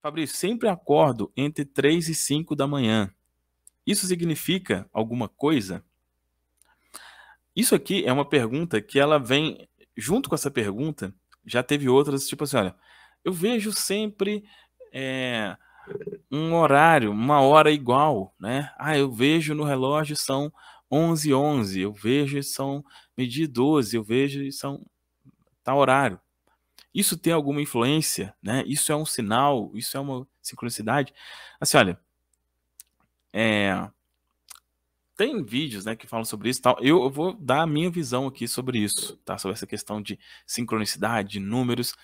Fabrício, sempre acordo entre 3 e 5 da manhã. Isso significa alguma coisa? Isso aqui é uma pergunta que ela vem junto com essa pergunta. Já teve outras, tipo assim, olha, eu vejo sempre é, um horário, uma hora igual, né? Ah, eu vejo no relógio são 11 11, eu vejo são medir 12, eu vejo são tal horário. Isso tem alguma influência, né? Isso é um sinal, isso é uma sincronicidade. Assim, olha, é, tem vídeos, né, que falam sobre isso, tal. Eu, eu vou dar a minha visão aqui sobre isso, tá? Sobre essa questão de sincronicidade, de números.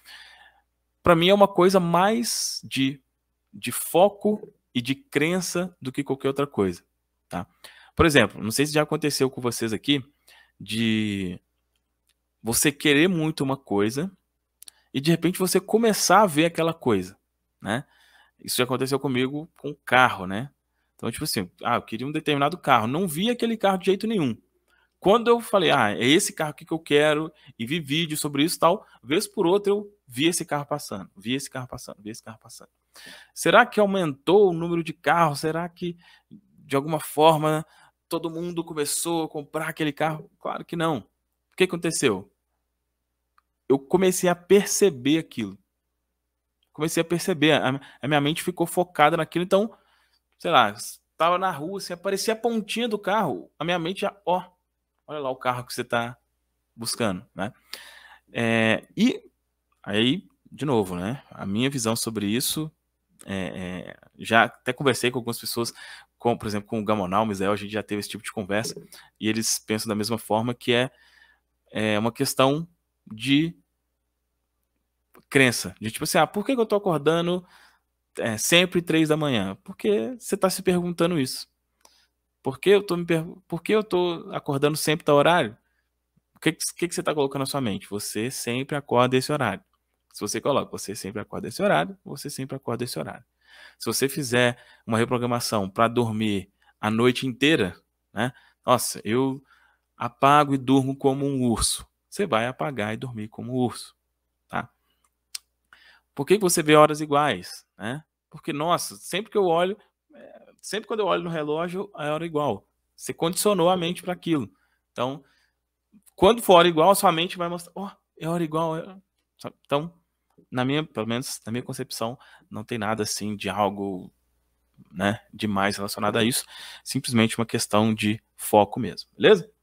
Para mim é uma coisa mais de, de foco e de crença do que qualquer outra coisa, tá? Por exemplo, não sei se já aconteceu com vocês aqui de você querer muito uma coisa e de repente você começar a ver aquela coisa, né? Isso já aconteceu comigo com carro, né? Então, tipo assim, ah, eu queria um determinado carro, não vi aquele carro de jeito nenhum. Quando eu falei, ah, é esse carro aqui que eu quero, e vi vídeo sobre isso e tal, vez por outra eu vi esse carro passando, vi esse carro passando, vi esse carro passando. Será que aumentou o número de carros? Será que, de alguma forma, todo mundo começou a comprar aquele carro? Claro que não. O que aconteceu? eu comecei a perceber aquilo. Comecei a perceber, a, a minha mente ficou focada naquilo. Então, sei lá, estava na rua, se assim, aparecia a pontinha do carro, a minha mente já, ó, olha lá o carro que você está buscando, né? É, e aí, de novo, né? A minha visão sobre isso, é, é, já até conversei com algumas pessoas, com, por exemplo, com o Gamonal, o Misael, a gente já teve esse tipo de conversa, e eles pensam da mesma forma que é, é uma questão de crença. De tipo assim, ah, por que, eu tô acordando é, sempre três da manhã? Porque você tá se perguntando isso. Por que eu tô, me per... por que eu tô acordando sempre tal horário? O que, que, que você tá colocando na sua mente? Você sempre acorda esse horário. Se você coloca, você sempre acorda esse horário, você sempre acorda esse horário. Se você fizer uma reprogramação para dormir a noite inteira, né? Nossa, eu apago e durmo como um urso você vai apagar e dormir como urso. Tá? Por que você vê horas iguais? Né? Porque, nossa, sempre que eu olho, é, sempre quando eu olho no relógio, é hora igual. Você condicionou a mente para aquilo. Então, quando for hora igual, sua mente vai mostrar, ó, oh, é hora igual. É", então, na minha, pelo menos na minha concepção, não tem nada assim de algo, né, demais relacionado a isso. Simplesmente uma questão de foco mesmo, beleza?